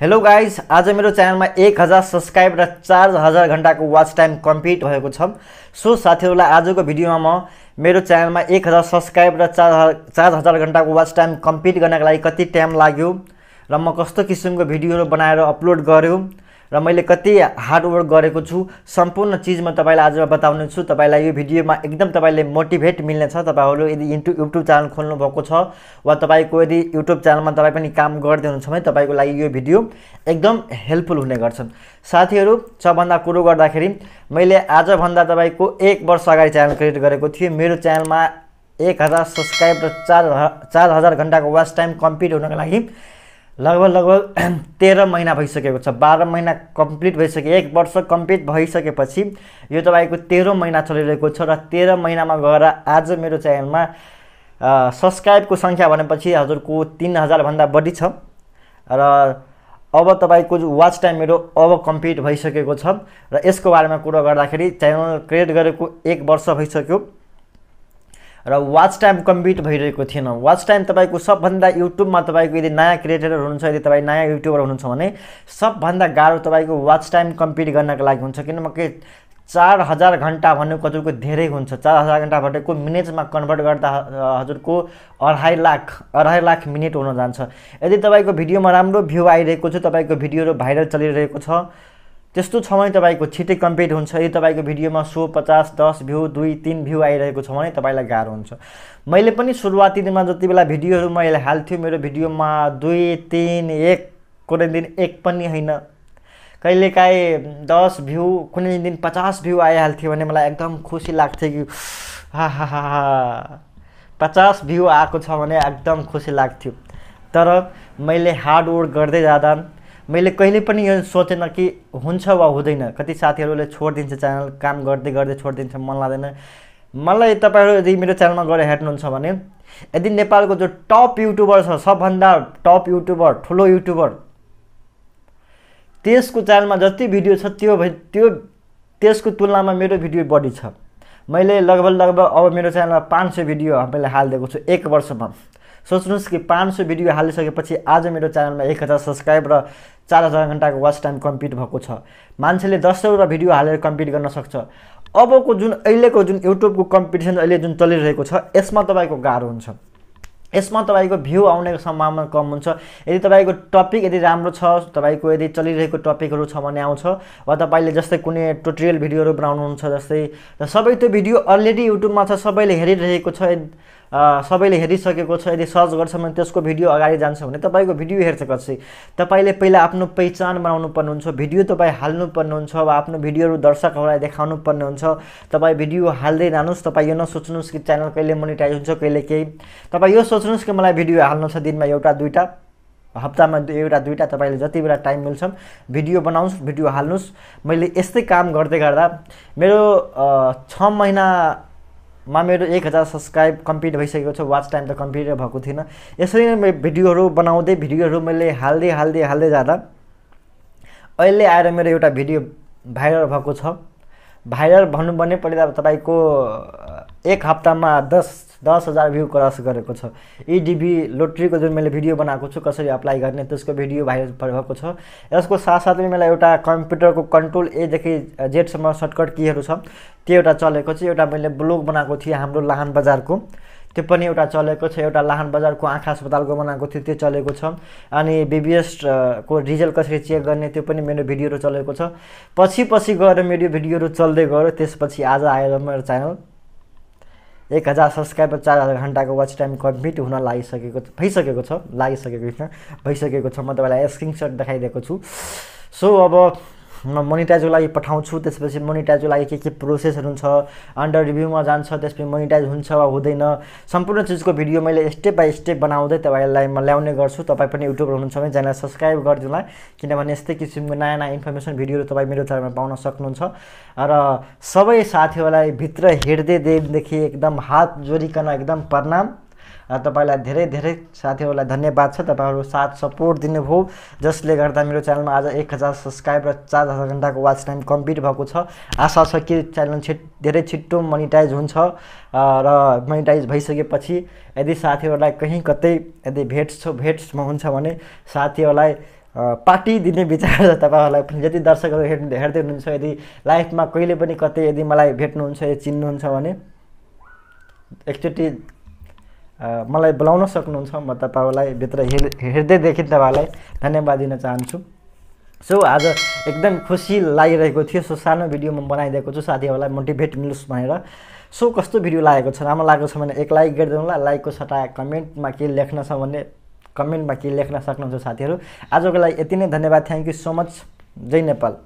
hello guys आज मेरो च्यानलमा एक हजार सब्सक्राइब र चार हजार घन्टाको वाच टाइम कम्प्लिट भएको छ सो साथीहरूलाई आजको भिडियोमा म मेरो च्यानलमा एक हजार सब्सक्राइब र चार हजार चार हजार घन्टाको वाच टाइम कम्प्लिट गर्नको लागि कति टाइम लाग्यो र म कस्तो किसिमको भिडियोहरू बनाएर अपलोड गऱ्यो र मैले कति हार्डवर्क गरेको छु सम्पूर्ण चिज म तपाईँलाई आज बताउने छु तपाईँलाई यो भिडियोमा एकदम तपाईँले मोटिभेट मिल्नेछ तपाईँहरू यदि युट्युब युट्युब च्यानल खोल्नु भएको छ वा तपाईँको यदि युट्युब च्यानलमा तपाईँ पनि काम गर्दै हुनुहुन्छ भने तपाईँको लागि यो भिडियो एकदम हेल्पफुल हुने गर्छन् साथीहरू सबभन्दा कुरो गर्दाखेरि मैले आजभन्दा तपाईँको एक वर्ष अगाडि च्यानल क्रिएट गरेको थिएँ मेरो च्यानलमा एक हजार सब्सक्राइब र चार चार हजार घन्टाको वाच टाइम कम्प्लिट हुनको लागि लगभग लगभग तेह्र महिना भइसकेको छ बाह्र महिना कम्प्लिट भइसक्यो एक वर्ष कम्प्लिट भइसकेपछि यो तपाईँको तेह्र महिना चलिरहेको छ र तेह्र महिनामा गएर आज मेरो च्यानलमा सब्सक्राइबको सङ्ख्या भनेपछि हजुरको तिन हजारभन्दा बढी छ र अब तपाईँको वाच टाइम मेरो अब कम्प्लिट भइसकेको छ र यसको बारेमा कुरो गर्दाखेरि च्यानल क्रिएट गरेको एक वर्ष भइसक्यो र वाच टाइम कम्प्लिट भइरहेको थिएन वाच टाइम तपाईँको सबभन्दा युट्युबमा तपाईँको यदि नयाँ क्रिएटरहरू हुनुहुन्छ यदि तपाईँ नयाँ युट्युबर हुनुहुन्छ भने सबभन्दा गाह्रो तपाईँको वाच टाइम कम्प्लिट गर्नको लागि हुन्छ किनभने चार हजार घन्टा भनेको हजुरको धेरै हुन्छ चार हजार घन्टा भनेको मिनेट्समा कन्भर्ट गर्दा हजुरको अढाई लाख अढाई लाख मिनेट हुन जान्छ यदि तपाईँको भिडियोमा राम्रो भ्यू आइरहेको छ तपाईँको भिडियोहरू भाइरल चलिरहेको छ त्यस्तो छ भने तपाईँको छिट्टै कम्प्लिट हुन्छ यदि तपाईँको भिडियोमा सो पचास दस भ्यू दुई तिन भ्यू आइरहेको छ भने तपाईँलाई गाह्रो हुन्छ मैले पनि सुरुवाती दिनमा जति बेला भिडियोहरू मैले हाल्थ्यो मेरो भिडियोमा दुई तिन एक कुनै दिन एक पनि होइन कहिलेकाहीँ दस भ्यू कुनै दिन पचास भ्यू आइहाल्थ्यो भने मलाई एकदम खुसी लाग्थ्यो कि हा हा पचास भ्यू आएको छ भने एकदम खुसी लाग्थ्यो तर मैले हार्डवर्क गर्दै जाँदा मैले कहिले पनि यो सोचेन कि हुन्छ वा हुँदैन कति साथीहरूले छोडिदिन्छ च्यानल काम गर्दै गर्दै छोडिदिन्छ मन लाग्दैन मलाई तपाईँहरू यदि मेरो च्यानलमा गएर हेर्नुहुन्छ भने यदि नेपालको जो टप युट्युबर छ सबभन्दा टप युट्युबर ठुलो युट्युबर त्यसको च्यानलमा जति भिडियो छ त्यो त्यो त्यसको तुलनामा मेरो भिडियो बढी छ मैले लगभग लगभग अब मेरो च्यानलमा पाँच सय भिडियो मैले हालिदिएको छु एक वर्षमा सोच्नुहोस् कि पाँच सौ भिडियो हालिसकेपछि आज मेरो च्यानलमा एक हजार सब्सक्राइब र चार हजार घन्टाको वाच टाइम कम्प्लिट भएको छ मान्छेले दसवटा भिडियो हालेर कम्प्लिट गर्न सक्छ अबको जुन अहिलेको जुन युट्युबको कम्पिटिसन अहिले जुन चलिरहेको छ यसमा तपाईँको गाह्रो हुन्छ यसमा तपाईँको भ्यू आउनेको सम्भावना कम हुन्छ यदि तपाईँको टपिक यदि राम्रो छ तपाईँको यदि चलिरहेको टपिकहरू छ भने आउँछ वा तपाईँले जस्तै कुनै टुटोरियल भिडियोहरू बनाउनुहुन्छ जस्तै र सबै त्यो भिडियो अलरेडी युट्युबमा छ सबैले हेरिरहेको छ सबैले हेरिसकेको छ यदि सर्च गर्छ भने त्यसको भिडियो अगाडि जान्छ भने तपाईँको भिडियो हेर्छ कसै तपाईँले पहिला आफ्नो पहिचान बनाउनु पर्नुहुन्छ भिडियो तपाईँ हाल्नु पर्नुहुन्छ वा आफ्नो भिडियोहरू दर्शकहरूलाई देखाउनु पर्ने हुन्छ तपाईँ भिडियो हाल्दै जानुहोस् तपाईँ यो नसोच्नुहोस् कि च्यानल कहिले मोनिटाइज हुन्छ कहिले केही तपाईँ यो सोच्नुहोस् कि मलाई भिडियो हाल्नु छ दिनमा एउटा दुईवटा हप्तामा एउटा दुईवटा तपाईँले जति बेला टाइम मिल्छ भिडियो बनाउनुहोस् भिडियो हाल्नुहोस् मैले यस्तै काम गर्दै गर्दा मेरो छ महिना मा मेरो एक हजार सब्सक्राइब कम्प्लिट भइसकेको छ वाच टाइम त कम्प्लिट भएको थिइनँ यसरी नै भिडियोहरू बनाउँदै भिडियोहरू मैले हाल्दै हाल्दै हाल्दै जाँदा अहिले आएर मेरो एउटा भिडियो भाइरल भएको छ भाइरल भन्नु भने पहिला तपाईँको एक हप्तामा दस दस हजार भ्यू क्रस गरेको छ इडिबी e लोट्रीको जुन मैले भिडियो बनाएको छु कसरी अप्लाई गर्ने त्यसको भिडियो भाइरल भएको छ यसको साथसाथै मलाई एउटा कम्प्युटरको कन्ट्रोल एदेखि जेडसम्म सर्टकट कीहरू छ त्यो एउटा चलेको छ एउटा मैले ब्लग बनाएको थिएँ हाम्रो लाहान बजारको त्यो पनि एउटा चलेको छ एउटा लाहान बजारको आँखा अस्पतालको बनाएको थियो त्यो चलेको छ अनि बिबिएस को रिजल्ट कसरी चेक गर्ने त्यो पनि मेरो भिडियोहरू चलेको छ पछि पछि गएर मेरो भिडियोहरू चल्दै गयो त्यसपछि आज आएर मेरो च्यानल एक हजार सब्सक्राइबर चार हजार घन्टाको वाच टाइम कम्प्लिट हुन लागिसकेको भइसकेको छ लागिसकेको छ भइसकेको छ म तपाईँलाई स्क्रिनसट देखाइदिएको छु सो अब म मोनिटाइजको लागि पठाउँछु त्यसपछि मोनिटाइजको लागि के के प्रोसेसहरू हुन्छ अन्डर रिभ्यूमा जान्छ त्यसपछि मोनिटाइज हुन्छ वा हुँदैन सम्पूर्ण चिजको भिडियो मैले स्टेप बाई स्टेप बनाउँदै तपाईँलाई म ल्याउने गर्छु तपाईँ पनि युट्युबर हुनुहुन्छ भने च्यानल सब्सक्राइब गरिदिउँला किनभने यस्तै किसिमको नयाँ नयाँ इन्फर्मेसन भिडियोहरू तपाईँ मेरो च्यानलमा पाउन सक्नुहुन्छ र सबै साथीहरूलाई भित्र हेर्दै देखि एकदम हात जोडिकन एकदम प्रणाम तपाईँलाई धेरै धेरै साथीहरूलाई धन्यवाद छ तपाईँहरू साथ सपोर्ट दिनुभयो जसले गर्दा मेरो च्यानलमा आज एक हजार सब्सक्राइब र चार हजार घन्टाको वाच टाइम कम्प्लिट भएको छ आशा छ कि च्यानल छिट धेरै छिट्टो मोनिटाइज हुन्छ र मोनिटाइज भइसकेपछि यदि साथीहरूलाई कहीँ कतै यदि भेट्स भेट्समा हुन्छ भने साथीहरूलाई पार्टी दिने विचार छ तपाईँहरूलाई पनि जति दर्शकहरू हेर्नु हेर्दै हुनुहुन्छ यदि लाइफमा कहिले पनि कतै यदि मलाई भेट्नुहुन्छ यदि चिन्नुहुन्छ भने एकचोटि मलाई बोलाउन सक्नुहुन्छ म तपाईँलाई भित्र हेर हेर्दैदेखि तपाईँलाई धन्यवाद दिन चाहन्छु सो so, आज एकदम खुसी लागिरहेको थियो सो सानो भिडियो म बनाइदिएको छु साथीहरूलाई मोटिभेट मिलोस् भनेर सो कस्तो भिडियो लागेको छ राम्रो लागेको छ भने एक लाइक होला लाइकको सट्टा कमेन्टमा के लेख्न छ भने कमेन्टमा के लेख्न सक्नुहुन्छ साथीहरू आजको लागि यति नै धन्यवाद थ्याङ्क यू सो मच जय नेपाल